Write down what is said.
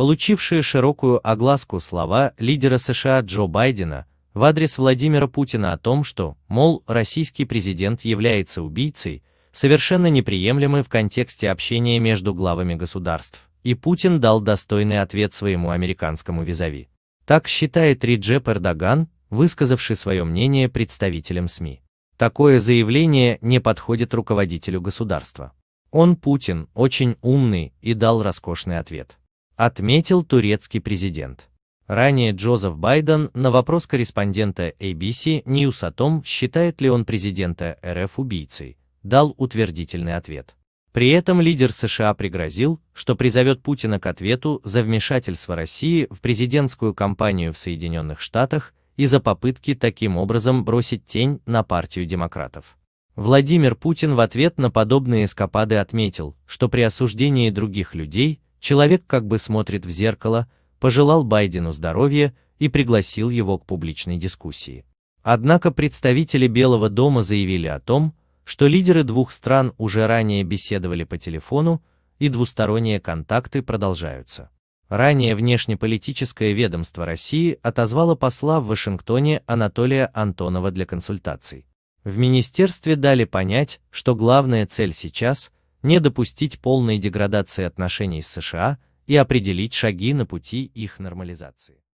получившие широкую огласку слова лидера США Джо Байдена в адрес Владимира Путина о том, что, мол, российский президент является убийцей, совершенно неприемлемы в контексте общения между главами государств, и Путин дал достойный ответ своему американскому визави. Так считает Риджеп Эрдоган, высказавший свое мнение представителям СМИ. Такое заявление не подходит руководителю государства. Он, Путин, очень умный и дал роскошный ответ отметил турецкий президент. Ранее Джозеф Байден на вопрос корреспондента ABC News о том, считает ли он президента РФ убийцей, дал утвердительный ответ. При этом лидер США пригрозил, что призовет Путина к ответу за вмешательство России в президентскую кампанию в Соединенных Штатах и за попытки таким образом бросить тень на партию демократов. Владимир Путин в ответ на подобные эскапады отметил, что при осуждении других людей человек как бы смотрит в зеркало, пожелал Байдену здоровья и пригласил его к публичной дискуссии. Однако представители Белого дома заявили о том, что лидеры двух стран уже ранее беседовали по телефону, и двусторонние контакты продолжаются. Ранее внешнеполитическое ведомство России отозвало посла в Вашингтоне Анатолия Антонова для консультаций. В министерстве дали понять, что главная цель сейчас – не допустить полной деградации отношений с США и определить шаги на пути их нормализации.